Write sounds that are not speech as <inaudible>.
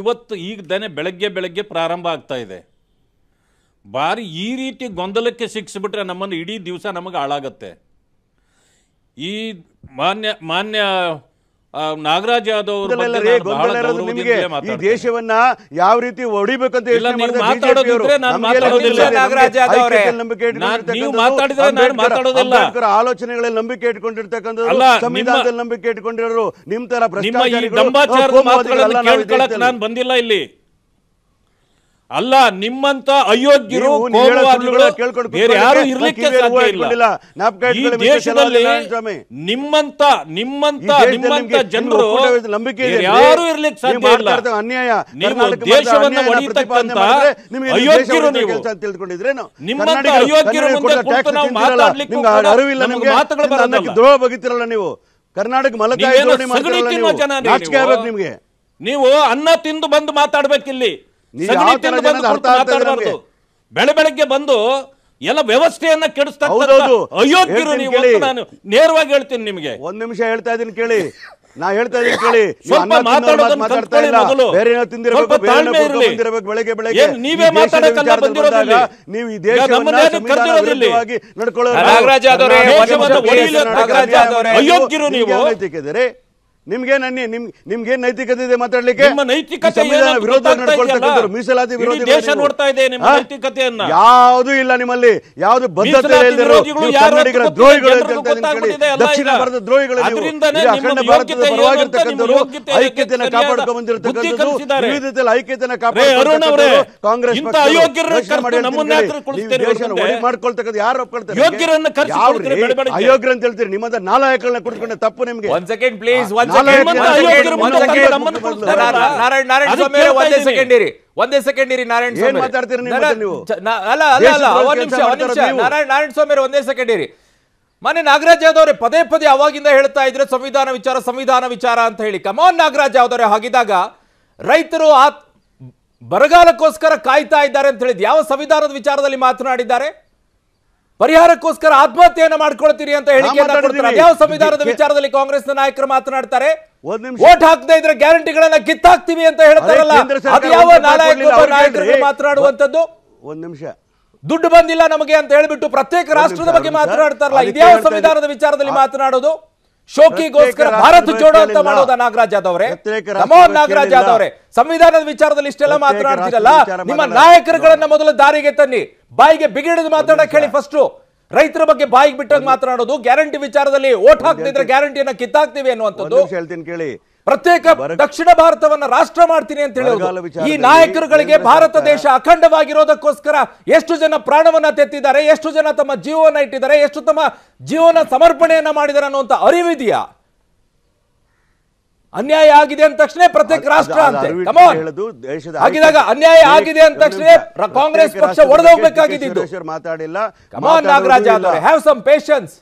ಇವತ್ತು ಈಗ ದನೇ ಬೆಳಗ್ಗೆ ಬೆಳಗ್ಗೆ ಪ್ರಾರಂಭ ಆಗ್ತಾ ಇದೆ ಬಾರಿ ಈ ರೀತಿ ಗೊಂದಲಕ್ಕೆ ಸಿಕ್ಕಿಸ್ಬಿಟ್ರೆ ನಮ್ಮನ್ನು ಇಡೀ ದಿವಸ ನಮಗೆ ಹಾಳಾಗತ್ತೆ ಈ ಮಾನ್ಯ ಮಾನ್ಯ ನಾಗರಾಜ್ ಯಾದವ್ ಈ ದೇಶವನ್ನ ಯಾವ ರೀತಿ ಹೊಡಿಬೇಕಂತ ಆಲೋಚನೆಗಳಲ್ಲಿ ನಂಬಿಕೆ ಇಟ್ಕೊಂಡಿರ್ತಕ್ಕಂಥದ್ದು ಸಂವಿಧಾನದಲ್ಲಿ ನಂಬಿಕೆ ಇಟ್ಕೊಂಡಿರೋರು ನಿಮ್ ತರ ನಾನು ಬಂದಿಲ್ಲ ಇಲ್ಲಿ ಅಲ್ಲ ನಿಮ್ಮಂತ ಅಯೋಗ್ಯರು ಬೇರೆ ಯಾರು ಇರ್ಲಿಕ್ಕೆ ಸಾಧ್ಯ ಇಲ್ಲ ಈ ದೇಶದಲ್ಲಿ ನಿಮ್ಮಂತ ನಿಮ್ಮಂತ ನಿಮ್ಮಂತ ಜನರು ಯಾರು ಇರ್ಲಿಕ್ಕೆ ಸಾಧ್ಯ ಇಲ್ಲ ಅನ್ಯಾಯ ನೀವು ದೇಶವನ್ನು ಒಡೆಯತಕ್ಕಂತ ಅಯೋಗ್ಯರು ನೀವು ತಿಳ್ಕೊಂಡಿದ್ರೇನು ನಿಮ್ಮಂತ ಅಯೋಗ್ಯರು ಮುಂದೆ ಕೂತು ನಾವು ಮಾತಾಡ್ಲಿಕ್ಕೆ ಅರಿವಿಲ್ಲ ನಿಮ್ಗೆ ಮಾತುಗಳು ಬರೋದಲ್ಲ ದ್ರೋಹ ಬಗಿತಿರಲ್ಲ ನೀವು ಕರ್ನಾಟಕ ಮಲತಾಯಿ ಧೋರಣೆ ಮಾಡ್ತಿರಲ್ಲ ನೀವು ನಿಮಗೆ ನೀವು ಅನ್ನ ತಿಂದು ಬಂದು ಮಾತಾಡ್ಬೇಕಿಲ್ಲಿ ಬೆಳೆ ಬೆಳಗ್ಗೆ ಬಂದು ಎಲ್ಲ ವ್ಯವಸ್ಥೆಯನ್ನ ಕೆಡಿಸ್ತಾ ನೀವು ನಾನು ಹೇಳ್ತೀನಿ ನಿಮಗೆ ಒಂದ್ ನಿಮಿಷ ಹೇಳ್ತಾ ಇದೀನಿ ಕೇಳಿ ನಾ ಹೇಳ್ತಾ ಇದೀನಿ ಕೇಳಿ <laughs> ಸ್ವಲ್ಪ ಬೆಳಗ್ಗೆ ನೀವೇ ನೀವು ಈ ನಿಮ್ಗೇನ್ ಅನ್ನಿ ನಿಮ್ ನಿಮ್ಗೇನ್ ನೈತಿಕತೆ ಇದೆ ಮಾತಾಡ್ಲಿಕ್ಕೆ ನಿಮ್ಮ ನೈತಿಕತೆ ಮೀಸಲಾತಿ ಇಲ್ಲ ನಿಮ್ಮಲ್ಲಿ ಯಾವುದು ಬದ್ಧತೆ ದ್ರೋಹಿಗಳು ದಕ್ಷಿಣ ಭಾರತದ ದ್ರೋಹಿಗಳು ಅಖಂಡ ಭಾರತದ ಪರವಾಗಿರ್ತಕ್ಕಂಥವ್ರು ಕಾಂಗ್ರೆಸ್ ಯಾರು ಅಂತ ಹೇಳ್ತೀರಿ ನಿಮ್ಮದ ಕುಡ್ಕೊಂಡೆ ತಪ್ಪು ನಿಮ್ಗೆ ಸೆಕೆಂಡ್ ಪ್ಲೀಸ್ ಒಂದೇ ಸೆಕೆಂಡ್ ಇರಿ ಒಂದೇ ಸೆಕೆಂಡ್ ಇರಿ ನಾರಾಯಣ ಸ್ವಾಮಿ ಅಲ್ಲ ಅಲ್ಲ ಅಲ್ಲ ಒಂದ್ ನಿಮಿಷ ಒಂದ್ ನಿಮಿಷ ನಾರಾಯಣ ನಾರಾಯಣ ಸ್ವಾಮಿ ಒಂದೇ ಸೆಕೆಂಡ್ ಇರಿ ಮನೆ ನಾಗರಾಜ್ ಯಾವ್ದವ್ರೆ ಪದೇ ಪದೇ ಅವಾಗಿಂದ ಹೇಳ್ತಾ ಇದ್ರೆ ಸಂವಿಧಾನ ವಿಚಾರ ಸಂವಿಧಾನ ವಿಚಾರ ಅಂತ ಹೇಳಿ ಕಮಾನ್ ನಾಗರಾಜ್ ಯಾವ್ದವ್ರೆ ಹಾಗಿದಾಗ ರೈತರು ಆ ಬರಗಾಲಕ್ಕೋಸ್ಕರ ಕಾಯ್ತಾ ಇದ್ದಾರೆ ಅಂತ ಹೇಳಿದ್ ಯಾವ ಸಂವಿಧಾನದ ವಿಚಾರದಲ್ಲಿ ಮಾತನಾಡಿದ್ದಾರೆ ಪರಿಹಾರಕ್ಕೋಸ್ಕರ ಆತ್ಮಹತ್ಯೆಯನ್ನು ಮಾಡ್ಕೊಳ್ತೀರಿ ಅಂತ ಹೇಳಿಕೆ ಯಾವ ಸಂವಿಧಾನದ ವಿಚಾರದಲ್ಲಿ ಕಾಂಗ್ರೆಸ್ನ ನಾಯಕರು ಮಾತನಾಡ್ತಾರೆ ವೋಟ್ ಹಾಕದೇ ಇದ್ರೆ ಗ್ಯಾರಂಟಿಗಳನ್ನ ಕಿತ್ತಾಕ್ತಿವಿ ಅಂತ ಹೇಳ್ತಾರಲ್ಲ ಮಾತನಾಡುವಂತದ್ದು ಒಂದ್ ನಿಮಿಷ ದುಡ್ಡು ಬಂದಿಲ್ಲ ನಮಗೆ ಅಂತ ಹೇಳ್ಬಿಟ್ಟು ಪ್ರತ್ಯೇಕ ರಾಷ್ಟ್ರದ ಬಗ್ಗೆ ಮಾತನಾಡ್ತಾರಲ್ಲ ಇದ್ಯಾವ ಸಂವಿಧಾನದ ವಿಚಾರದಲ್ಲಿ ಮಾತನಾಡೋದು ಶೋಕಿಗೋಸ್ಕರ ಭಾರತ ಜೋಡೋ ಅಂತ ಮಾಡೋದ ನಾಗರಾಜ್ ಯಾದವ್ ಅವರೇ ನಾಗರಾಜ್ ಯಾದವ್ ಸಂವಿಧಾನದ ವಿಚಾರದಲ್ಲಿ ಇಷ್ಟೆಲ್ಲ ಮಾತನಾಡ್ತಿರಲ್ಲ ನಿಮ್ಮ ನಾಯಕರುಗಳನ್ನ ಮೊದಲು ದಾರಿಗೆ ತನ್ನಿ ಬಾಯಿಗೆ ಬಿಗಿಡಿದು ಮಾತಾಡಕ್ ಹೇಳಿ ಫಸ್ಟ್ ರೈತರ ಬಗ್ಗೆ ಬಾಯಿಗೆ ಬಿಟ್ಟಾಗ ಮಾತನಾಡೋದು ಗ್ಯಾರಂಟಿ ವಿಚಾರದಲ್ಲಿ ಓಟ್ ಹಾಕ್ತಿದ್ರೆ ಗ್ಯಾರಂಟಿಯನ್ನ ಕಿತ್ತಾಕ್ತಿವಿ ಅನ್ನುವಂಥದ್ದು ಹೇಳ್ತೀನಿ ಕೇಳಿ ಪ್ರತ್ಯೇಕ ದಕ್ಷಿಣ ಭಾರತವನ್ನ ರಾಷ್ಟ್ರ ಮಾಡ್ತೀನಿ ಅಂತ ಹೇಳಿ ಈ ನಾಯಕರುಗಳಿಗೆ ಭಾರತ ದೇಶ ಅಖಂಡವಾಗಿರೋದಕ್ಕೋಸ್ಕರ ಎಷ್ಟು ಜನ ಪ್ರಾಣವನ್ನ ತೆತ್ತಿದ್ದಾರೆ ಎಷ್ಟು ಜನ ತಮ್ಮ ಜೀವವನ್ನ ಇಟ್ಟಿದ್ದಾರೆ ಎಷ್ಟು ತಮ್ಮ ಜೀವನ ಸಮರ್ಪಣೆಯನ್ನ ಮಾಡಿದ್ದಾರೆ ಅನ್ನುವಂತ ಅರಿವಿದೆಯಾ ಅನ್ಯಾಯ ಆಗಿದೆ ಅಂದ ತಕ್ಷಣ ಪ್ರತ್ಯೇಕ ರಾಷ್ಟ್ರ ಅಂತ ಆಗಿದಾಗ ಅನ್ಯಾಯ ಆಗಿದೆ ಅಂದ ತಕ್ಷಣ ಕಾಂಗ್ರೆಸ್ ಪಕ್ಷ ಒಡೆದೋಗ್ಬೇಕಾಗಿದ್ದು ಮಾತಾಡಿಲ್ಲ ನಾಗರಾಜ್ ಹ್ಯಾವ್ ಸಮ್ ಪೇಷನ್ಸ್